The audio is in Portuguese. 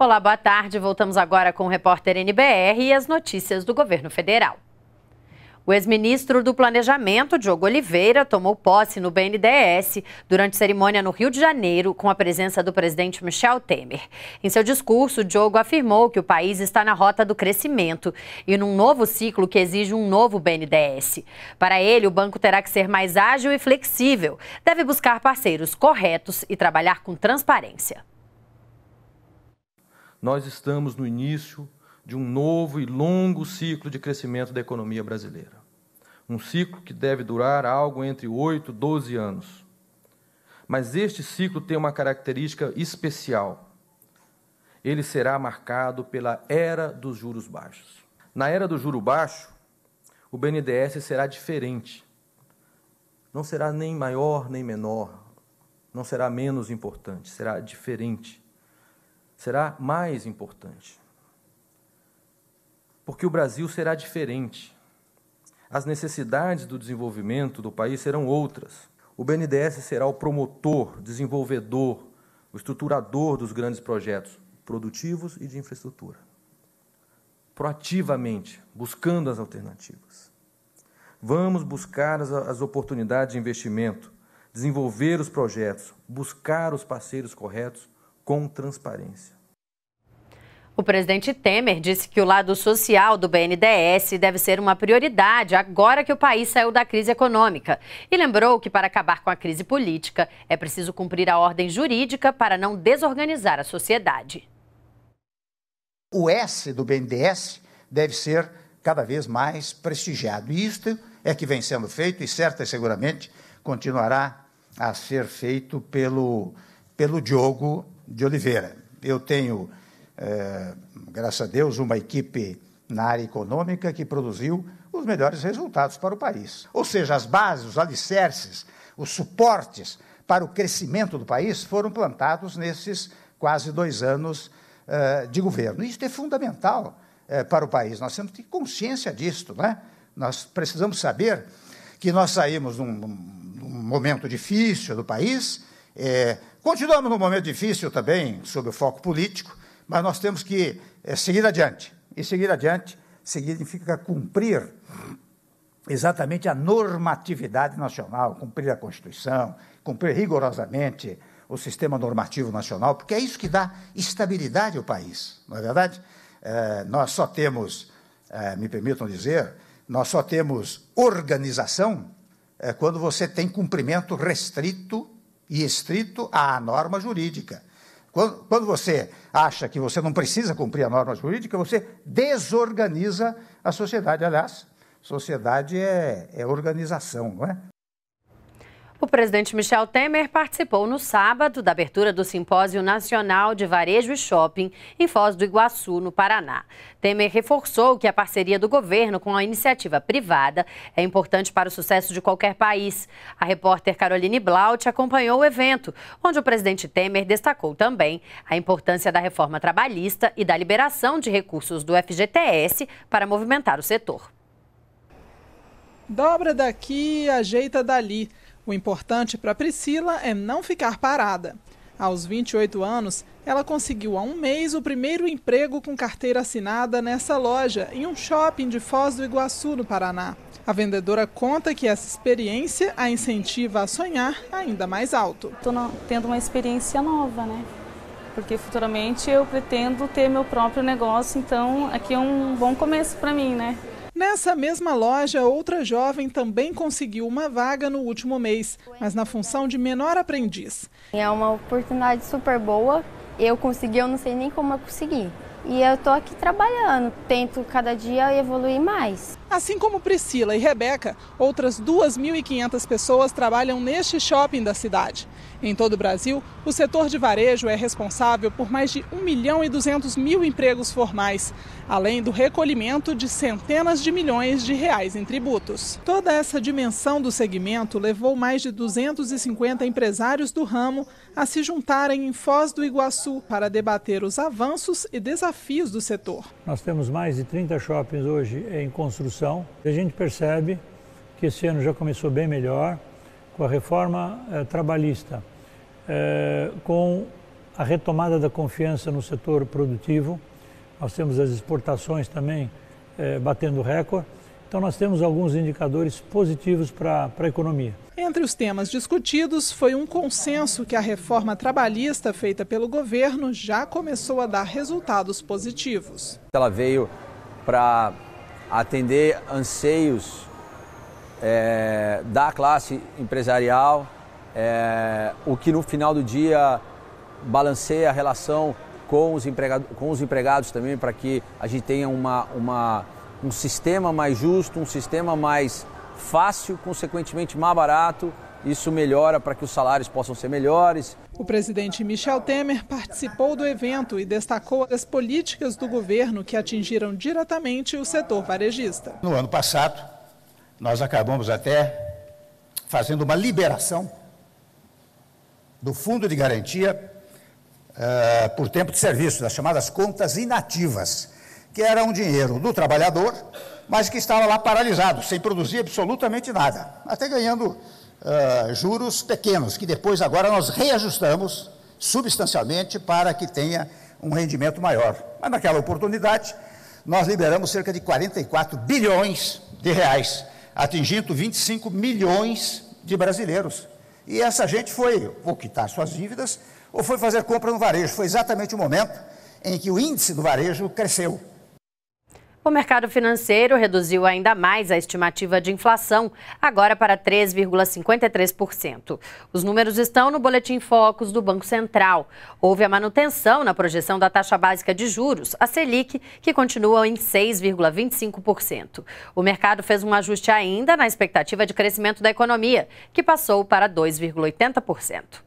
Olá, boa tarde. Voltamos agora com o repórter NBR e as notícias do governo federal. O ex-ministro do Planejamento, Diogo Oliveira, tomou posse no BNDES durante cerimônia no Rio de Janeiro com a presença do presidente Michel Temer. Em seu discurso, Diogo afirmou que o país está na rota do crescimento e num novo ciclo que exige um novo BNDES. Para ele, o banco terá que ser mais ágil e flexível, deve buscar parceiros corretos e trabalhar com transparência nós estamos no início de um novo e longo ciclo de crescimento da economia brasileira. Um ciclo que deve durar algo entre 8 e 12 anos. Mas este ciclo tem uma característica especial. Ele será marcado pela era dos juros baixos. Na era do juro baixo, o BNDES será diferente. Não será nem maior nem menor, não será menos importante, será diferente será mais importante. Porque o Brasil será diferente. As necessidades do desenvolvimento do país serão outras. O BNDES será o promotor, desenvolvedor, o estruturador dos grandes projetos produtivos e de infraestrutura. Proativamente, buscando as alternativas. Vamos buscar as, as oportunidades de investimento, desenvolver os projetos, buscar os parceiros corretos com transparência. O presidente Temer disse que o lado social do BNDES deve ser uma prioridade agora que o país saiu da crise econômica. E lembrou que, para acabar com a crise política, é preciso cumprir a ordem jurídica para não desorganizar a sociedade. O S do BNDES deve ser cada vez mais prestigiado. E isto é que vem sendo feito e, certa e seguramente, continuará a ser feito pelo, pelo Diogo de Oliveira. Eu tenho, é, graças a Deus, uma equipe na área econômica que produziu os melhores resultados para o país. Ou seja, as bases, os alicerces, os suportes para o crescimento do país foram plantados nesses quase dois anos é, de governo. Isso é fundamental é, para o país. Nós temos que ter consciência disso. Né? Nós precisamos saber que nós saímos de um, um momento difícil do país, é, Continuamos num momento difícil também, sob o foco político, mas nós temos que é, seguir adiante. E seguir adiante significa cumprir exatamente a normatividade nacional, cumprir a Constituição, cumprir rigorosamente o sistema normativo nacional, porque é isso que dá estabilidade ao país, não é verdade? É, nós só temos, é, me permitam dizer, nós só temos organização é, quando você tem cumprimento restrito e estrito à norma jurídica. Quando, quando, você acha que você não precisa cumprir a norma jurídica, você desorganiza a sociedade. Aliás, sociedade é, é organização, não é? O presidente Michel Temer participou no sábado da abertura do Simpósio Nacional de Varejo e Shopping em Foz do Iguaçu, no Paraná. Temer reforçou que a parceria do governo com a iniciativa privada é importante para o sucesso de qualquer país. A repórter Caroline Blaut acompanhou o evento, onde o presidente Temer destacou também a importância da reforma trabalhista e da liberação de recursos do FGTS para movimentar o setor. Dobra daqui, ajeita dali. O importante para Priscila é não ficar parada. Aos 28 anos, ela conseguiu há um mês o primeiro emprego com carteira assinada nessa loja, em um shopping de Foz do Iguaçu, no Paraná. A vendedora conta que essa experiência a incentiva a sonhar ainda mais alto. Estou tendo uma experiência nova, né? Porque futuramente eu pretendo ter meu próprio negócio, então aqui é um bom começo para mim, né? Nessa mesma loja, outra jovem também conseguiu uma vaga no último mês, mas na função de menor aprendiz. É uma oportunidade super boa. Eu consegui, eu não sei nem como eu consegui. E eu estou aqui trabalhando, tento cada dia evoluir mais. Assim como Priscila e Rebeca, outras 2.500 pessoas trabalham neste shopping da cidade. Em todo o Brasil, o setor de varejo é responsável por mais de 1 milhão e 200 mil empregos formais, além do recolhimento de centenas de milhões de reais em tributos. Toda essa dimensão do segmento levou mais de 250 empresários do ramo a se juntarem em Foz do Iguaçu para debater os avanços e desafios desafios do setor. Nós temos mais de 30 shoppings hoje em construção. A gente percebe que esse ano já começou bem melhor com a reforma eh, trabalhista, eh, com a retomada da confiança no setor produtivo. Nós temos as exportações também eh, batendo recorde. Então, nós temos alguns indicadores positivos para a economia. Entre os temas discutidos, foi um consenso que a reforma trabalhista feita pelo governo já começou a dar resultados positivos. Ela veio para atender anseios é, da classe empresarial, é, o que no final do dia balanceia a relação com os, empregado, com os empregados também, para que a gente tenha uma, uma um sistema mais justo, um sistema mais fácil, consequentemente mais barato. Isso melhora para que os salários possam ser melhores. O presidente Michel Temer participou do evento e destacou as políticas do governo que atingiram diretamente o setor varejista. No ano passado, nós acabamos até fazendo uma liberação do Fundo de Garantia uh, por tempo de serviço, das chamadas contas inativas que era um dinheiro do trabalhador, mas que estava lá paralisado, sem produzir absolutamente nada, até ganhando uh, juros pequenos, que depois agora nós reajustamos substancialmente para que tenha um rendimento maior. Mas naquela oportunidade, nós liberamos cerca de 44 bilhões de reais, atingindo 25 milhões de brasileiros. E essa gente foi ou quitar suas dívidas ou foi fazer compra no varejo. Foi exatamente o momento em que o índice do varejo cresceu. O mercado financeiro reduziu ainda mais a estimativa de inflação, agora para 3,53%. Os números estão no Boletim Focus do Banco Central. Houve a manutenção na projeção da taxa básica de juros, a Selic, que continua em 6,25%. O mercado fez um ajuste ainda na expectativa de crescimento da economia, que passou para 2,80%.